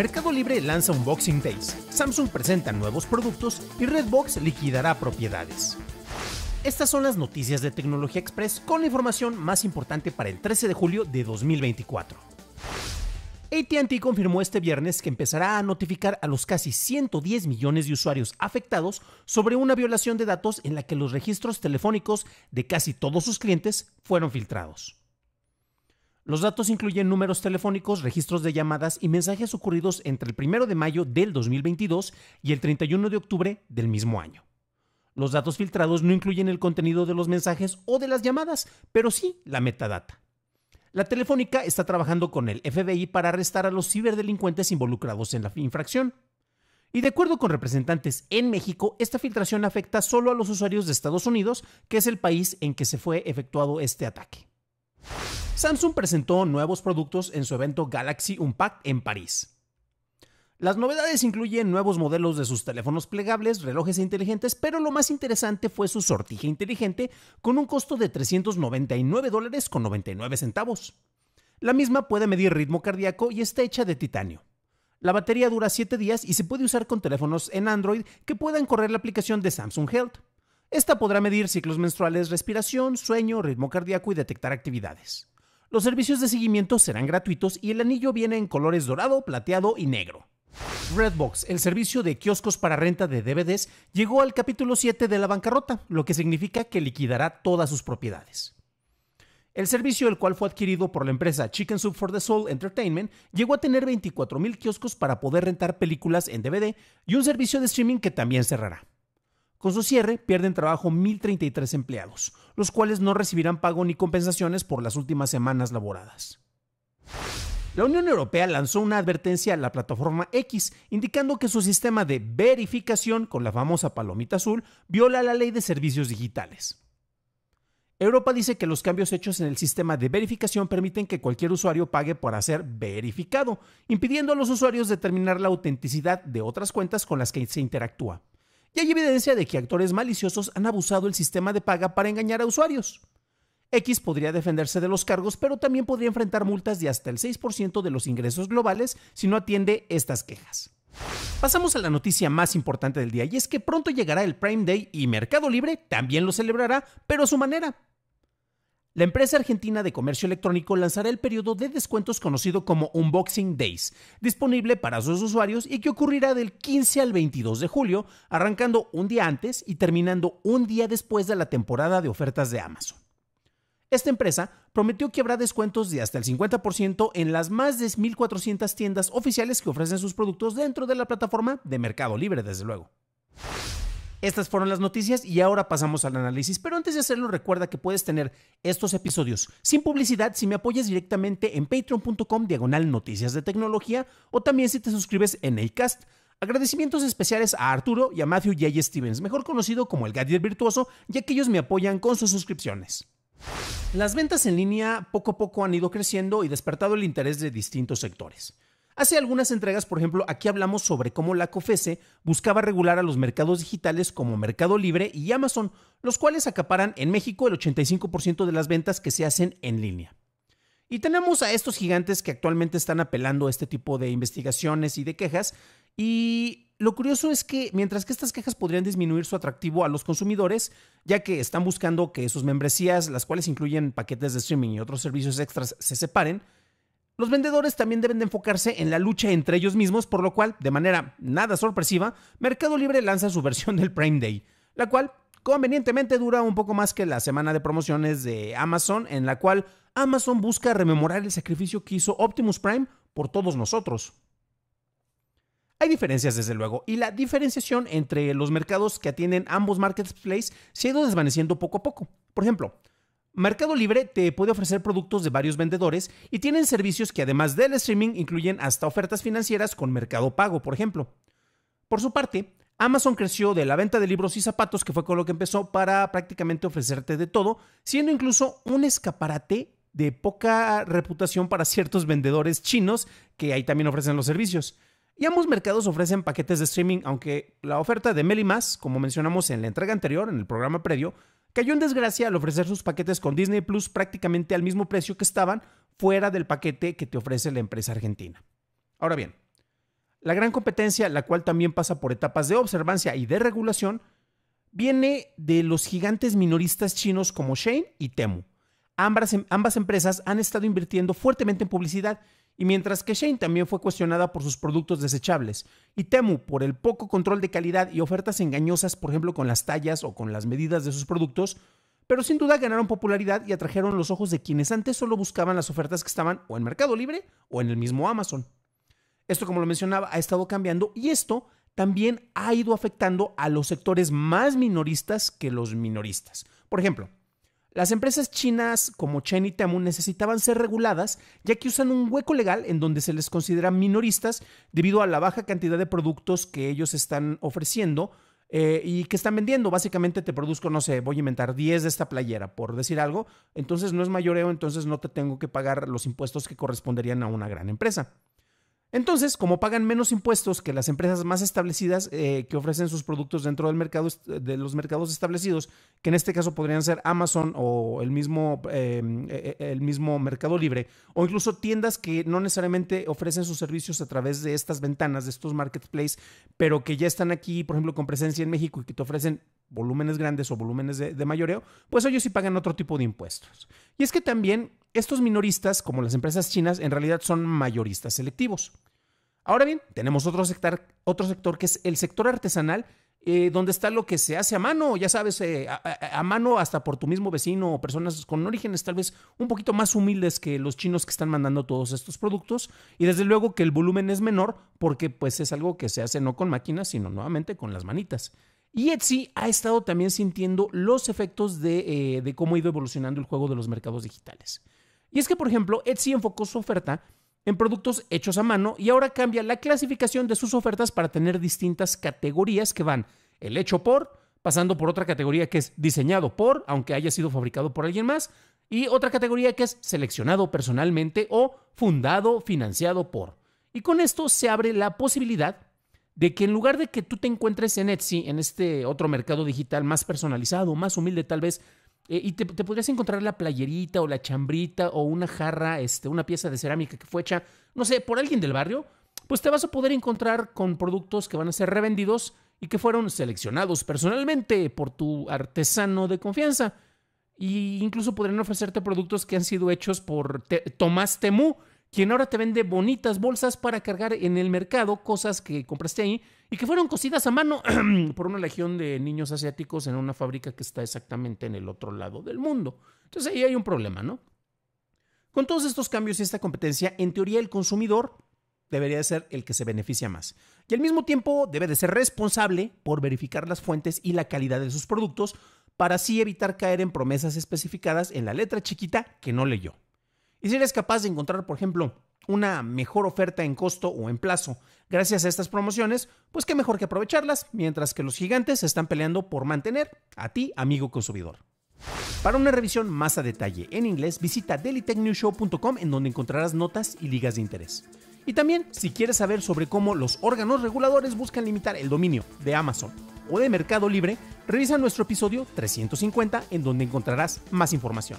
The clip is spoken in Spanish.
Mercado Libre lanza un Boxing Days, Samsung presenta nuevos productos y Redbox liquidará propiedades. Estas son las noticias de Tecnología Express con la información más importante para el 13 de julio de 2024. ATT confirmó este viernes que empezará a notificar a los casi 110 millones de usuarios afectados sobre una violación de datos en la que los registros telefónicos de casi todos sus clientes fueron filtrados. Los datos incluyen números telefónicos, registros de llamadas y mensajes ocurridos entre el 1 de mayo del 2022 y el 31 de octubre del mismo año. Los datos filtrados no incluyen el contenido de los mensajes o de las llamadas, pero sí la metadata. La Telefónica está trabajando con el FBI para arrestar a los ciberdelincuentes involucrados en la infracción. Y de acuerdo con representantes en México, esta filtración afecta solo a los usuarios de Estados Unidos, que es el país en que se fue efectuado este ataque. Samsung presentó nuevos productos en su evento Galaxy Unpacked en París. Las novedades incluyen nuevos modelos de sus teléfonos plegables, relojes e inteligentes, pero lo más interesante fue su sortija inteligente con un costo de 399 dólares con 99 centavos. La misma puede medir ritmo cardíaco y está hecha de titanio. La batería dura 7 días y se puede usar con teléfonos en Android que puedan correr la aplicación de Samsung Health. Esta podrá medir ciclos menstruales, respiración, sueño, ritmo cardíaco y detectar actividades. Los servicios de seguimiento serán gratuitos y el anillo viene en colores dorado, plateado y negro. Redbox, el servicio de kioscos para renta de DVDs, llegó al capítulo 7 de la bancarrota, lo que significa que liquidará todas sus propiedades. El servicio, el cual fue adquirido por la empresa Chicken Soup for the Soul Entertainment, llegó a tener 24.000 kioscos para poder rentar películas en DVD y un servicio de streaming que también cerrará. Con su cierre pierden trabajo 1.033 empleados, los cuales no recibirán pago ni compensaciones por las últimas semanas laboradas. La Unión Europea lanzó una advertencia a la plataforma X, indicando que su sistema de verificación con la famosa palomita azul viola la ley de servicios digitales. Europa dice que los cambios hechos en el sistema de verificación permiten que cualquier usuario pague para ser verificado, impidiendo a los usuarios determinar la autenticidad de otras cuentas con las que se interactúa y hay evidencia de que actores maliciosos han abusado el sistema de paga para engañar a usuarios. X podría defenderse de los cargos, pero también podría enfrentar multas de hasta el 6% de los ingresos globales si no atiende estas quejas. Pasamos a la noticia más importante del día y es que pronto llegará el Prime Day y Mercado Libre también lo celebrará, pero a su manera. La empresa argentina de comercio electrónico lanzará el periodo de descuentos conocido como Unboxing Days, disponible para sus usuarios y que ocurrirá del 15 al 22 de julio, arrancando un día antes y terminando un día después de la temporada de ofertas de Amazon. Esta empresa prometió que habrá descuentos de hasta el 50% en las más de 1.400 tiendas oficiales que ofrecen sus productos dentro de la plataforma de Mercado Libre, desde luego. Estas fueron las noticias y ahora pasamos al análisis. Pero antes de hacerlo, recuerda que puedes tener estos episodios sin publicidad si me apoyas directamente en patreon.com diagonal noticias de tecnología o también si te suscribes en Acast. Agradecimientos especiales a Arturo y a Matthew J. Stevens, mejor conocido como el Gadget Virtuoso, ya que ellos me apoyan con sus suscripciones. Las ventas en línea poco a poco han ido creciendo y despertado el interés de distintos sectores. Hace algunas entregas, por ejemplo, aquí hablamos sobre cómo la COFESE buscaba regular a los mercados digitales como Mercado Libre y Amazon, los cuales acaparan en México el 85% de las ventas que se hacen en línea. Y tenemos a estos gigantes que actualmente están apelando a este tipo de investigaciones y de quejas. Y lo curioso es que mientras que estas quejas podrían disminuir su atractivo a los consumidores, ya que están buscando que sus membresías, las cuales incluyen paquetes de streaming y otros servicios extras, se separen, los vendedores también deben de enfocarse en la lucha entre ellos mismos, por lo cual, de manera nada sorpresiva, Mercado Libre lanza su versión del Prime Day, la cual convenientemente dura un poco más que la semana de promociones de Amazon, en la cual Amazon busca rememorar el sacrificio que hizo Optimus Prime por todos nosotros. Hay diferencias, desde luego, y la diferenciación entre los mercados que atienden ambos marketplaces se ha ido desvaneciendo poco a poco. Por ejemplo, Mercado Libre te puede ofrecer productos de varios vendedores y tienen servicios que además del streaming incluyen hasta ofertas financieras con Mercado Pago, por ejemplo. Por su parte, Amazon creció de la venta de libros y zapatos, que fue con lo que empezó, para prácticamente ofrecerte de todo, siendo incluso un escaparate de poca reputación para ciertos vendedores chinos que ahí también ofrecen los servicios. Y ambos mercados ofrecen paquetes de streaming, aunque la oferta de Meli Más, como mencionamos en la entrega anterior, en el programa previo, Cayó en desgracia al ofrecer sus paquetes con Disney Plus prácticamente al mismo precio que estaban fuera del paquete que te ofrece la empresa argentina. Ahora bien, la gran competencia, la cual también pasa por etapas de observancia y de regulación, viene de los gigantes minoristas chinos como Shane y Temu. Ambas, em-, ambas empresas han estado invirtiendo fuertemente en publicidad y mientras que Shane también fue cuestionada por sus productos desechables, y Temu por el poco control de calidad y ofertas engañosas, por ejemplo, con las tallas o con las medidas de sus productos, pero sin duda ganaron popularidad y atrajeron los ojos de quienes antes solo buscaban las ofertas que estaban o en Mercado Libre o en el mismo Amazon. Esto, como lo mencionaba, ha estado cambiando y esto también ha ido afectando a los sectores más minoristas que los minoristas. Por ejemplo, las empresas chinas como Chen y Temu necesitaban ser reguladas, ya que usan un hueco legal en donde se les considera minoristas debido a la baja cantidad de productos que ellos están ofreciendo eh, y que están vendiendo. Básicamente te produzco, no sé, voy a inventar 10 de esta playera, por decir algo. Entonces no es mayoreo, entonces no te tengo que pagar los impuestos que corresponderían a una gran empresa. Entonces, como pagan menos impuestos que las empresas más establecidas eh, que ofrecen sus productos dentro del mercado, de los mercados establecidos, que en este caso podrían ser Amazon o el mismo, em, e, e, el mismo Mercado Libre, o incluso tiendas que no necesariamente ofrecen sus servicios a través de estas ventanas, de estos marketplaces, pero que ya están aquí, por ejemplo, con presencia en México y que te ofrecen volúmenes grandes o volúmenes de, mayoreo, pues ellos sí pagan otro tipo de impuestos. Y es que también estos minoristas, como las empresas chinas, en realidad son mayoristas selectivos. Ahora bien, tenemos otro sector, otro sector que es el sector artesanal, eh, donde está lo que se hace a mano, ya sabes, eh, a, a, mano hasta por tu mismo vecino o personas con orígenes tal vez un poquito más humildes que los chinos que están mandando todos estos productos. Y desde luego que el volumen es menor porque pues es algo que se hace no con máquinas, sino nuevamente con las manitas. Y Etsy ha estado también sintiendo los efectos eh, de, cómo ha ido evolucionando el juego de los mercados digitales. Y es que, por ejemplo, Etsy enfocó su oferta en productos hechos a mano y ahora cambia la clasificación de sus ofertas para tener distintas categorías que van el hecho por, pasando por otra categoría que es diseñado por, aunque haya sido fabricado por alguien más, y otra categoría que es seleccionado personalmente o fundado, financiado por. Y con esto se abre la posibilidad de que en lugar de que tú te encuentres en Etsy, en este otro mercado digital más personalizado, más humilde tal vez, eh, y te, podrías encontrar la playerita o la chambrita o una jarra, este, una pieza de cerámica que fue hecha, no sé, por alguien del barrio, pues te vas a poder encontrar con productos que van a ser revendidos y que fueron seleccionados personalmente por tu artesano de confianza. Y incluso podrían ofrecerte productos que han sido hechos por Tomás Temú, quien ahora te vende bonitas bolsas para cargar en el mercado cosas que compraste ahí y que fueron cosidas a mano por una legión de niños asiáticos en una fábrica que está exactamente en el otro lado del mundo. Entonces ahí hay un problema, ¿no? Con todos estos cambios y esta competencia, en teoría el consumidor debería ser el que se beneficia más. Y al mismo tiempo debe de ser responsable por verificar las fuentes y la calidad de sus productos para así evitar caer en promesas especificadas en la letra chiquita que no leyó. Y si eres capaz de encontrar, por ejemplo, una mejor oferta en costo o en plazo gracias a estas promociones, pues qué mejor que aprovecharlas, mientras que los gigantes se están peleando por mantener a ti, amigo consumidor. Para una revisión más a detalle en inglés, visita dailytechnewshow.com en donde encontrarás notas y ligas de interés. Y también, si quieres saber sobre cómo los órganos reguladores buscan limitar el dominio de Amazon o de Mercado Libre, revisa nuestro episodio 350 en donde encontrarás más información.